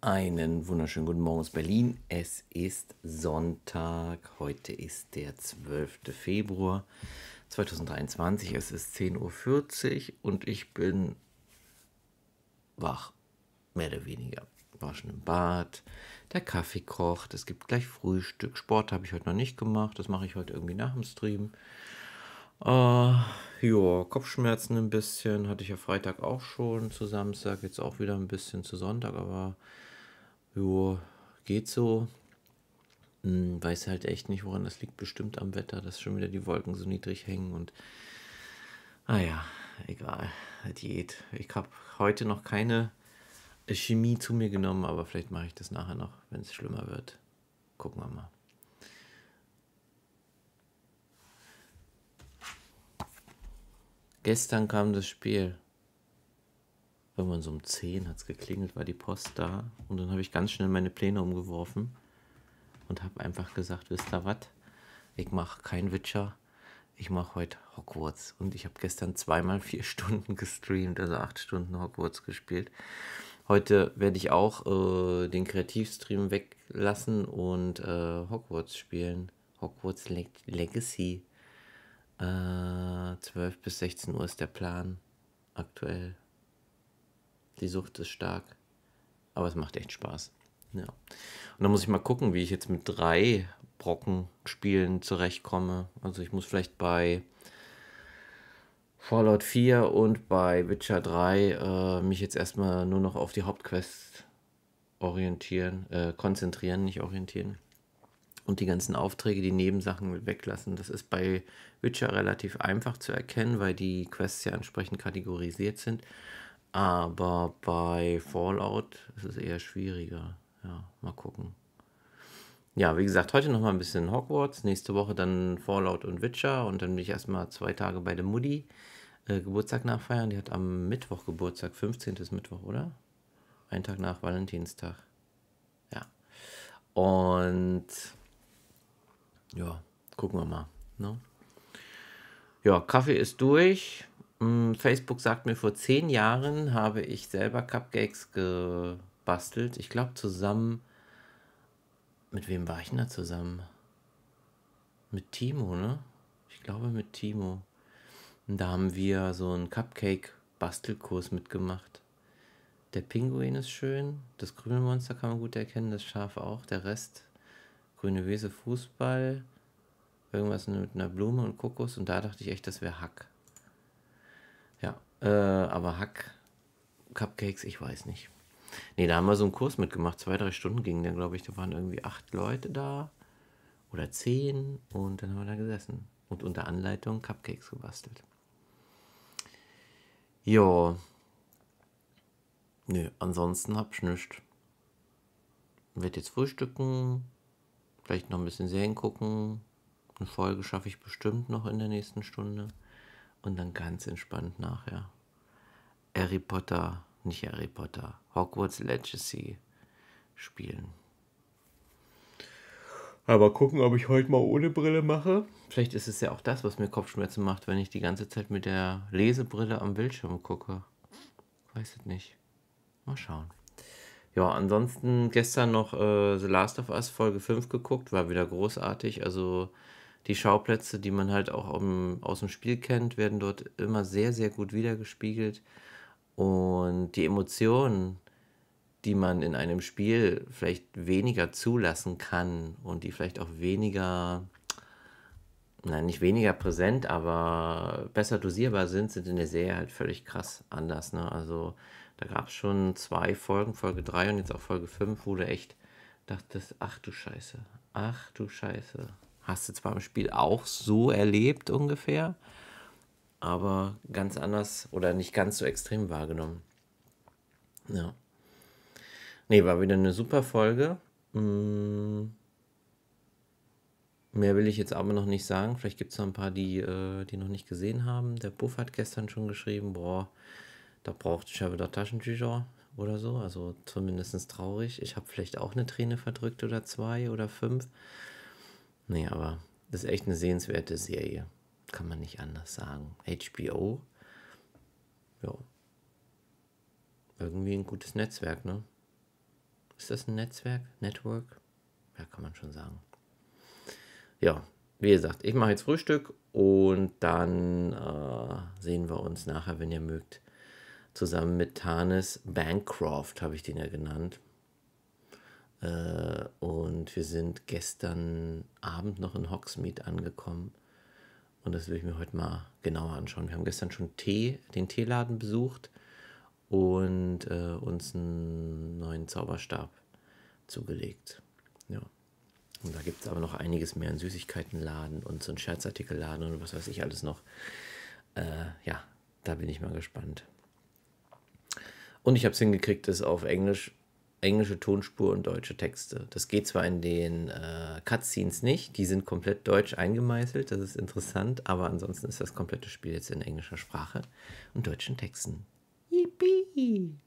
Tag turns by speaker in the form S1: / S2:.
S1: Einen wunderschönen guten Morgen aus Berlin. Es ist Sonntag. Heute ist der 12. Februar 2023. Es ist 10.40 Uhr und ich bin wach. Mehr oder weniger. War schon im Bad. Der Kaffee kocht. Es gibt gleich Frühstück. Sport habe ich heute noch nicht gemacht. Das mache ich heute irgendwie nach dem Stream. Uh, ja, Kopfschmerzen ein bisschen. Hatte ich ja Freitag auch schon. Zu Samstag jetzt auch wieder ein bisschen zu Sonntag, aber Jo, geht so. Hm, weiß halt echt nicht, woran das liegt. Bestimmt am Wetter, dass schon wieder die Wolken so niedrig hängen und. Ah ja, egal. Diät. Ich habe heute noch keine Chemie zu mir genommen, aber vielleicht mache ich das nachher noch, wenn es schlimmer wird. Gucken wir mal. Gestern kam das Spiel. Irgendwann so um 10 hat es geklingelt, war die Post da. Und dann habe ich ganz schnell meine Pläne umgeworfen und habe einfach gesagt, wisst ihr was? Ich mache kein Witcher, ich mache heute Hogwarts. Und ich habe gestern zweimal vier Stunden gestreamt, also acht Stunden Hogwarts gespielt. Heute werde ich auch äh, den Kreativstream weglassen und äh, Hogwarts spielen. Hogwarts Leg Legacy. Äh, 12 bis 16 Uhr ist der Plan aktuell. Die Sucht ist stark. Aber es macht echt Spaß. Ja. Und dann muss ich mal gucken, wie ich jetzt mit drei Brocken spielen zurechtkomme. Also ich muss vielleicht bei Fallout 4 und bei Witcher 3 äh, mich jetzt erstmal nur noch auf die Hauptquest orientieren, äh, konzentrieren, nicht orientieren. Und die ganzen Aufträge, die Nebensachen weglassen. Das ist bei Witcher relativ einfach zu erkennen, weil die Quests ja entsprechend kategorisiert sind. Aber bei Fallout ist es eher schwieriger. Ja, mal gucken. Ja, wie gesagt, heute nochmal ein bisschen Hogwarts, nächste Woche dann Fallout und Witcher und dann bin ich erstmal zwei Tage bei der Mutti äh, Geburtstag nachfeiern. Die hat am Mittwoch Geburtstag, 15. Mittwoch, oder? Ein Tag nach Valentinstag. Ja. Und ja, gucken wir mal. Ne? Ja, Kaffee ist durch. Mm, Facebook sagt mir, vor zehn Jahren habe ich selber Cupcakes gebastelt. Ich glaube zusammen. Mit wem war ich denn da zusammen? Mit Timo, ne? Ich glaube mit Timo. Und da haben wir so einen Cupcake-Bastelkurs mitgemacht. Der Pinguin ist schön, das grüne Monster kann man gut erkennen, das Schaf auch, der Rest. Grüne Wese, Fußball, irgendwas mit einer Blume und Kokos. Und da dachte ich echt, das wäre Hack. Äh, aber Hack, Cupcakes, ich weiß nicht. Ne, da haben wir so einen Kurs mitgemacht. Zwei, drei Stunden ging der, glaube ich. Da waren irgendwie acht Leute da oder zehn. Und dann haben wir da gesessen und unter Anleitung Cupcakes gebastelt. Ja. Nö, ansonsten hab ich nichts. Werd jetzt frühstücken, vielleicht noch ein bisschen Serien gucken. Eine Folge schaffe ich bestimmt noch in der nächsten Stunde und dann ganz entspannt nachher. Harry Potter, nicht Harry Potter, Hogwarts Legacy spielen. Aber gucken, ob ich heute mal ohne Brille mache. Vielleicht ist es ja auch das, was mir Kopfschmerzen macht, wenn ich die ganze Zeit mit der Lesebrille am Bildschirm gucke. Weiß es nicht. Mal schauen. Ja, ansonsten gestern noch äh, The Last of Us Folge 5 geguckt, war wieder großartig. Also die Schauplätze, die man halt auch aus dem Spiel kennt, werden dort immer sehr, sehr gut wiedergespiegelt. Und die Emotionen, die man in einem Spiel vielleicht weniger zulassen kann und die vielleicht auch weniger, nein, nicht weniger präsent, aber besser dosierbar sind, sind in der Serie halt völlig krass anders. Ne? Also da gab es schon zwei Folgen, Folge 3 und jetzt auch Folge 5, wo du echt dachtest, ach du Scheiße, ach du Scheiße. Hast du zwar im Spiel auch so erlebt ungefähr, aber ganz anders oder nicht ganz so extrem wahrgenommen. Ja. Nee, war wieder eine super Folge. Mm. Mehr will ich jetzt aber noch nicht sagen. Vielleicht gibt es noch ein paar, die, äh, die noch nicht gesehen haben. Der Buff hat gestern schon geschrieben, boah, da braucht ich habe da Taschentücher oder so. Also zumindest traurig. Ich habe vielleicht auch eine Träne verdrückt oder zwei oder fünf. Nee, aber das ist echt eine sehenswerte Serie. Kann man nicht anders sagen. HBO, ja. Irgendwie ein gutes Netzwerk, ne? Ist das ein Netzwerk? Network? Ja, kann man schon sagen. Ja, wie gesagt, ich mache jetzt Frühstück und dann äh, sehen wir uns nachher, wenn ihr mögt, zusammen mit Tanis Bancroft, habe ich den ja genannt. Äh, und wir sind gestern Abend noch in Hogsmeade angekommen. Und das will ich mir heute mal genauer anschauen. Wir haben gestern schon Tee, den Teeladen besucht und äh, uns einen neuen Zauberstab zugelegt. Ja. Und da gibt es aber noch einiges mehr, einen Süßigkeitenladen und so einen Scherzartikelladen und was weiß ich alles noch. Äh, ja, da bin ich mal gespannt. Und ich habe es hingekriegt, es auf Englisch englische Tonspur und deutsche Texte. Das geht zwar in den äh, Cutscenes nicht, die sind komplett deutsch eingemeißelt, das ist interessant, aber ansonsten ist das komplette Spiel jetzt in englischer Sprache und deutschen Texten. Yippie!